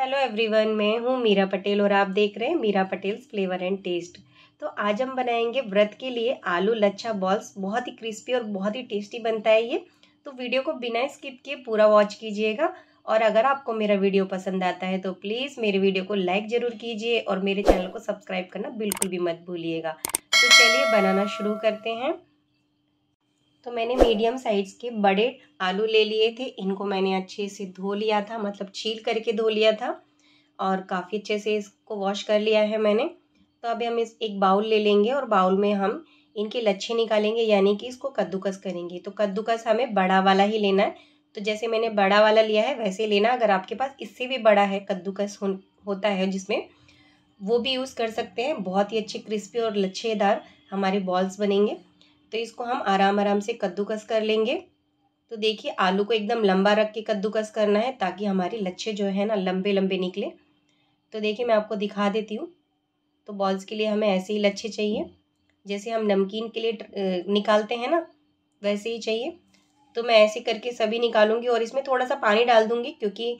hello everyone मैं हूँ मीरा पटेल और आप देख रहे हैं Meera Patel flavour and taste तो आज हम बनाएंगे व्रत के लिए आलू लच्छा बॉल्स बहुत ही क्रिस्पी और बहुत ही टेस्टी बनता है ये तो वीडियो को बिना स्किप किए पूरा वॉच कीजिएगा और अगर आपको मेरा वीडियो पसंद आता है तो प्लीज़ मेरे वीडियो को लाइक ज़रूर कीजिए और मेरे चैनल को सब्सक्राइब करना बिल्कुल भी मत भूलिएगा तो चलिए बनाना शुरू करते हैं तो मैंने मीडियम साइज़ के बड़े आलू ले लिए थे इनको मैंने अच्छे से धो लिया था मतलब छील करके धो लिया था और काफ़ी अच्छे से इसको वॉश कर लिया है मैंने तो अभी हम इस एक बाउल ले लेंगे और बाउल में हम इनके लच्छे निकालेंगे यानी कि इसको कद्दूकस करेंगे तो कद्दूकस हमें बड़ा वाला ही लेना है तो जैसे मैंने बड़ा वाला लिया है वैसे लेना अगर आपके पास इससे भी बड़ा है कद्दूकस हो, होता है जिसमें वो भी यूज़ कर सकते हैं बहुत ही अच्छे क्रिस्पी और लच्छेदार हमारे बॉल्स बनेंगे तो इसको हम आराम आराम से कद्दूकस कर लेंगे तो देखिए आलू को एकदम लंबा रख के कद्दूकस करना है ताकि हमारे लच्छे जो है ना लंबे लंबे निकले तो देखिए मैं आपको दिखा देती हूँ तो बॉल्स के लिए हमें ऐसे ही लच्छे चाहिए जैसे हम नमकीन के लिए निकालते हैं ना वैसे ही चाहिए तो मैं ऐसे करके सभी निकालूंगी और इसमें थोड़ा सा पानी डाल दूंगी क्योंकि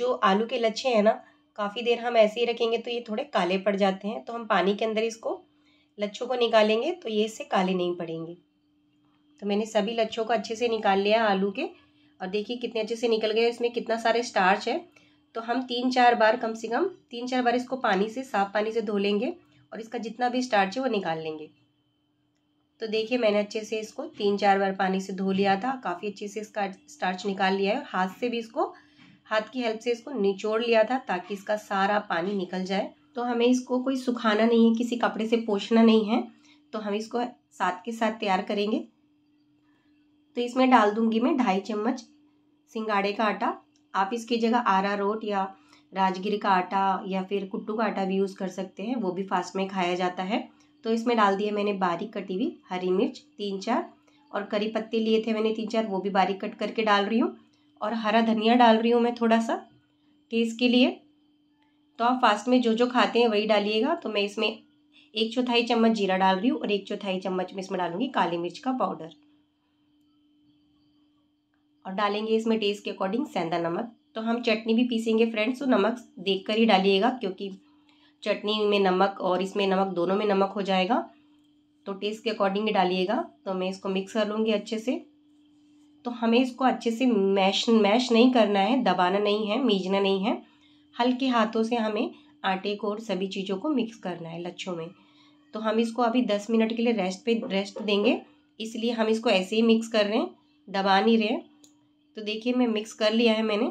जो आलू के लच्छे हैं ना काफ़ी देर हम ऐसे ही रखेंगे तो ये थोड़े काले पड़ जाते हैं तो हम पानी के अंदर इसको लच्छों को निकालेंगे तो ये इससे काले नहीं पड़ेंगे तो मैंने सभी लच्छों को अच्छे से निकाल लिया आलू के और देखिए कितने अच्छे से निकल गए इसमें कितना सारे स्टार्च है तो हम तीन चार बार कम से कम तीन चार बार इसको पानी से साफ पानी से धो लेंगे और इसका जितना भी स्टार्च है वो निकाल लेंगे तो देखिए मैंने अच्छे से इसको तीन चार बार पानी से धो लिया था काफ़ी अच्छे से इसका स्टार्च निकाल लिया है हाथ से भी इसको हाथ की हेल्प से इसको निचोड़ लिया था ताकि इसका सारा पानी निकल जाए तो हमें इसको कोई सुखाना नहीं है किसी कपड़े से पोछना नहीं है तो हम इसको साथ के साथ तैयार करेंगे तो इसमें डाल दूंगी मैं ढाई चम्मच सिंगाड़े का आटा आप इसकी जगह आरा रोट या राजगिर का आटा या फिर कुट्टू का आटा भी यूज़ कर सकते हैं वो भी फास्ट में खाया जाता है तो इसमें डाल दिया मैंने बारीक कटी हुई हरी मिर्च तीन चार और करी पत्ते लिए थे मैंने तीन चार वो भी बारीक कट करके डाल रही हूँ और हरा धनिया डाल रही हूँ मैं थोड़ा सा टेस्ट के लिए तो आप फास्ट में जो जो खाते हैं वही डालिएगा तो मैं इसमें एक चौथाई चम्मच जीरा डाल रही हूँ और एक चौथाई चम्मच में इसमें डालूंगी काली मिर्च का पाउडर और डालेंगे इसमें टेस्ट के अकॉर्डिंग सेंधा नमक तो हम चटनी भी पीसेंगे फ्रेंड्स तो नमक देख कर ही डालिएगा क्योंकि चटनी में नमक और इसमें नमक दोनों में नमक हो जाएगा तो टेस्ट के अकॉर्डिंग ही डालिएगा तो मैं इसको मिक्स कर लूँगी अच्छे से तो हमें इसको अच्छे से मैश मैश नहीं करना है दबाना नहीं है मीजना नहीं है हल्के हाथों से हमें आटे को और सभी चीज़ों को मिक्स करना है लच्छों में तो हम इसको अभी दस मिनट के लिए रेस्ट पे रेस्ट देंगे इसलिए हम इसको ऐसे ही मिक्स कर रहे हैं दबा नहीं रहे तो देखिए मैं मिक्स कर लिया है मैंने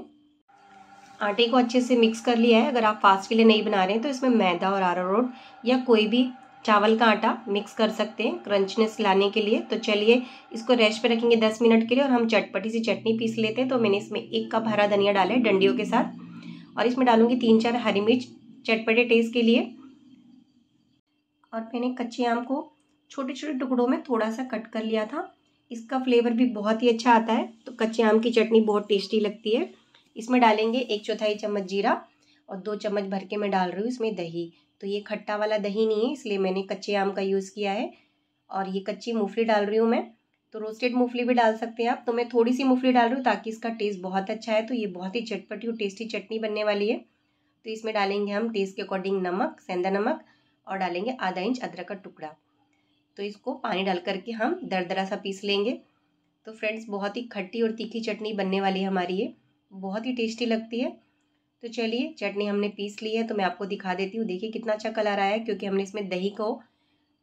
आटे को अच्छे से मिक्स कर लिया है अगर आप फास्ट के लिए नहीं बना रहे हैं तो इसमें मैदा और रोड या कोई भी चावल का आटा मिक्स कर सकते हैं क्रंचनेस लाने के लिए तो चलिए इसको रेस्ट पे रखेंगे दस मिनट के लिए और हम चटपटी सी चटनी पीस लेते हैं तो मैंने इसमें एक कप हरा धनिया डाला है डंडियों के साथ और इसमें डालूंगी तीन चार हरी मिर्च चटपटे टेस्ट के लिए और मैंने कच्चे आम को छोटे छोटे टुकड़ों में थोड़ा सा कट कर लिया था इसका फ्लेवर भी बहुत ही अच्छा आता है तो कच्चे आम की चटनी बहुत टेस्टी लगती है इसमें डालेंगे एक चौथाई चम्मच जीरा और दो चम्मच भर के मैं डाल रही हूँ इसमें दही तो ये खट्टा वाला दही नहीं है इसलिए मैंने कच्चे आम का यूज़ किया है और ये कच्ची मूंगफली डाल रही हूँ मैं तो रोस्टेड मूंगफली भी डाल सकते हैं आप तो मैं थोड़ी सी मूंगफली डाल रही हूँ ताकि इसका टेस्ट बहुत अच्छा है तो ये बहुत ही चटपटी और टेस्टी चटनी बनने वाली है तो इसमें डालेंगे हम टेस्ट के अकॉर्डिंग नमक सेंधा नमक और डालेंगे आधा इंच अदरक का टुकड़ा तो इसको पानी डाल करके हम दरदरा सा पीस लेंगे तो फ्रेंड्स बहुत ही खट्टी और तीखी चटनी बनने वाली है हमारी ये बहुत ही टेस्टी लगती है तो चलिए चटनी हमने पीस ली है तो मैं आपको दिखा देती हूँ देखिए कितना अच्छा कलर आया है क्योंकि हमने इसमें दही को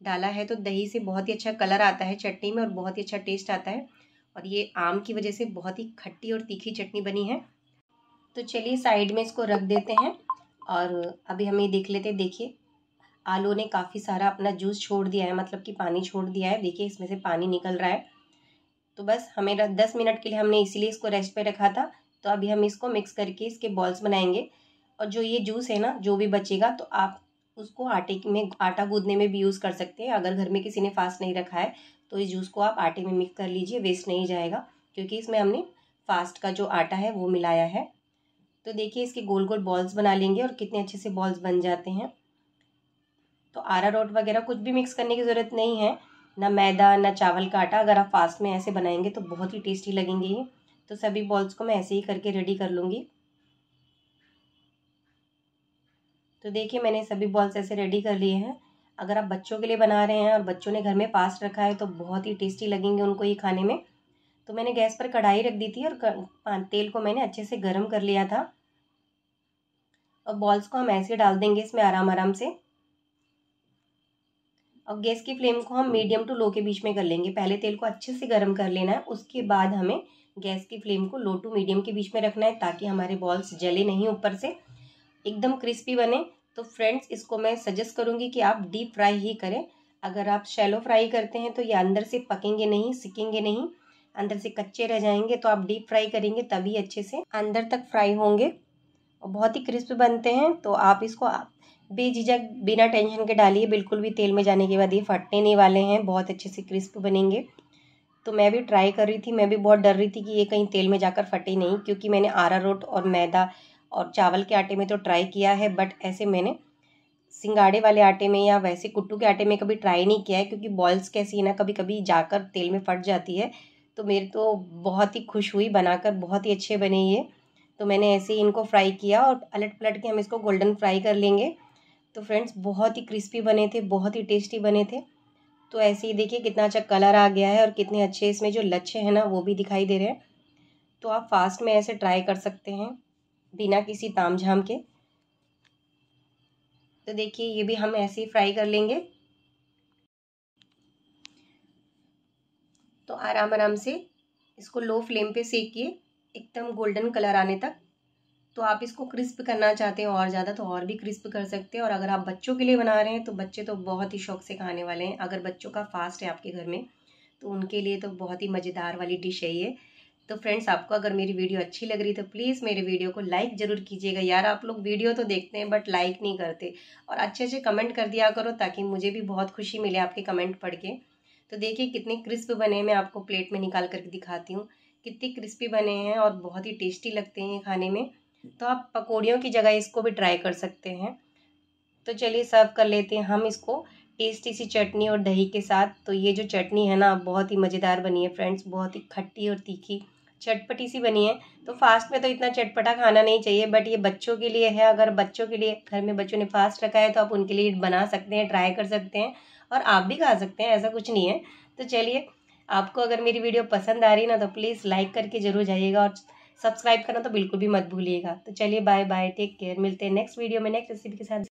डाला है तो दही से बहुत ही अच्छा कलर आता है चटनी में और बहुत ही अच्छा टेस्ट आता है और ये आम की वजह से बहुत ही खट्टी और तीखी चटनी बनी है तो चलिए साइड में इसको रख देते हैं और अभी हम ये देख लेते हैं देखिए आलू ने काफ़ी सारा अपना जूस छोड़ दिया है मतलब कि पानी छोड़ दिया है देखिए इसमें से पानी निकल रहा है तो बस हमें दस मिनट के लिए हमने इसीलिए इसको रेस्ट पे रखा था तो अभी हम इसको मिक्स करके इसके बॉल्स बनाएंगे और जो ये जूस है ना जो भी बचेगा तो आप उसको आटे में आटा गूंदने में भी यूज़ कर सकते हैं अगर घर में किसी ने फास्ट नहीं रखा है तो इस जूस को आप आटे में मिक्स कर लीजिए वेस्ट नहीं जाएगा क्योंकि इसमें हमने फास्ट का जो आटा है वो मिलाया है तो देखिए इसके गोल गोल बॉल्स बना लेंगे और कितने अच्छे से बॉल्स बन जाते हैं तो आरा रोट वगैरह कुछ भी मिक्स करने की ज़रूरत नहीं है ना मैदा ना चावल का आटा अगर आप फास्ट में ऐसे बनाएंगे तो बहुत ही टेस्टी लगेंगे ये तो सभी बॉल्स को मैं ऐसे ही करके रेडी कर लूँगी तो देखिए मैंने सभी बॉल्स ऐसे रेडी कर लिए हैं अगर आप बच्चों के लिए बना रहे हैं और बच्चों ने घर में पास रखा है तो बहुत ही टेस्टी लगेंगे उनको ये खाने में तो मैंने गैस पर कढ़ाई रख दी थी और तेल को मैंने अच्छे से गर्म कर लिया था और बॉल्स को हम ऐसे डाल देंगे इसमें आराम आराम से और गैस की फ्लेम को हम मीडियम टू लो के बीच में कर लेंगे पहले तेल को अच्छे से गर्म कर लेना है उसके बाद हमें गैस की फ्लेम को लो टू मीडियम के बीच में रखना है ताकि हमारे बॉल्स जले नहीं ऊपर से एकदम क्रिस्पी बने तो फ्रेंड्स इसको मैं सजेस्ट करूँगी कि आप डीप फ्राई ही करें अगर आप शैलो फ्राई करते हैं तो ये अंदर से पकेंगे नहीं सिकेंगे नहीं अंदर से कच्चे रह जाएंगे तो आप डीप फ्राई करेंगे तभी अच्छे से अंदर तक फ्राई होंगे और बहुत ही क्रिस्प बनते हैं तो आप इसको आप बेझिझक बिना टेंशन के डालिए बिल्कुल भी तेल में जाने के बाद ये फटने नहीं वाले हैं बहुत अच्छे से क्रिस्प बनेंगे तो मैं भी ट्राई कर रही थी मैं भी बहुत डर रही थी कि ये कहीं तेल में जाकर फटे नहीं क्योंकि मैंने आरा रोट और मैदा और चावल के आटे में तो ट्राई किया है बट ऐसे मैंने सिंगाड़े वाले आटे में या वैसे कुट्टू के आटे में कभी ट्राई नहीं किया है क्योंकि बॉल्स कैसी है ना कभी कभी जाकर तेल में फट जाती है तो मेरे तो बहुत ही खुश हुई बनाकर बहुत ही अच्छे बने ये तो मैंने ऐसे ही इनको फ्राई किया और पलट पलट के हम इसको गोल्डन फ्राई कर लेंगे तो फ्रेंड्स बहुत ही क्रिस्पी बने थे बहुत ही टेस्टी बने थे तो ऐसे ही देखिए कितना अच्छा कलर आ गया है और कितने अच्छे इसमें जो लच्छे हैं ना वो भी दिखाई दे रहे हैं तो आप फास्ट में ऐसे ट्राई कर सकते हैं बिना किसी ताम झाम के तो देखिए ये भी हम ऐसे ही फ्राई कर लेंगे तो आराम आराम से इसको लो फ्लेम पे सेकिए एकदम गोल्डन कलर आने तक तो आप इसको क्रिस्प करना चाहते हैं और ज़्यादा तो और भी क्रिस्प कर सकते हैं और अगर आप बच्चों के लिए बना रहे हैं तो बच्चे तो बहुत ही शौक से खाने वाले हैं अगर बच्चों का फास्ट है आपके घर में तो उनके लिए तो बहुत ही मज़ेदार वाली डिश है ये तो फ्रेंड्स आपको अगर मेरी वीडियो अच्छी लग रही तो प्लीज़ मेरे वीडियो को लाइक ज़रूर कीजिएगा यार आप लोग वीडियो तो देखते हैं बट लाइक नहीं करते और अच्छे अच्छे कमेंट कर दिया करो ताकि मुझे भी बहुत खुशी मिले आपके कमेंट पढ़ के तो देखिए कितने क्रिस्प बने मैं आपको प्लेट में निकाल करके दिखाती हूँ कितने क्रिस्पी बने हैं और बहुत ही टेस्टी लगते हैं खाने में तो आप पकौड़ियों की जगह इसको भी ट्राई कर सकते हैं तो चलिए सर्व कर लेते हैं हम इसको टेस्टी सी चटनी और दही के साथ तो ये जो चटनी है ना बहुत ही मज़ेदार बनी है फ्रेंड्स बहुत ही खट्टी और तीखी चटपटी सी बनी है तो फास्ट में तो इतना चटपटा खाना नहीं चाहिए बट ये बच्चों के लिए है अगर बच्चों के लिए घर में बच्चों ने फास्ट रखा है तो आप उनके लिए बना सकते हैं ट्राई कर सकते हैं और आप भी खा सकते हैं ऐसा कुछ नहीं है तो चलिए आपको अगर मेरी वीडियो पसंद आ रही है ना तो प्लीज़ लाइक करके ज़रूर जाइएगा और सब्सक्राइब करना तो बिल्कुल भी मत भूलिएगा तो चलिए बाय बाय टेक केयर मिलते हैं नेक्स्ट वीडियो में नेक्स्ट रेसिपी के साथ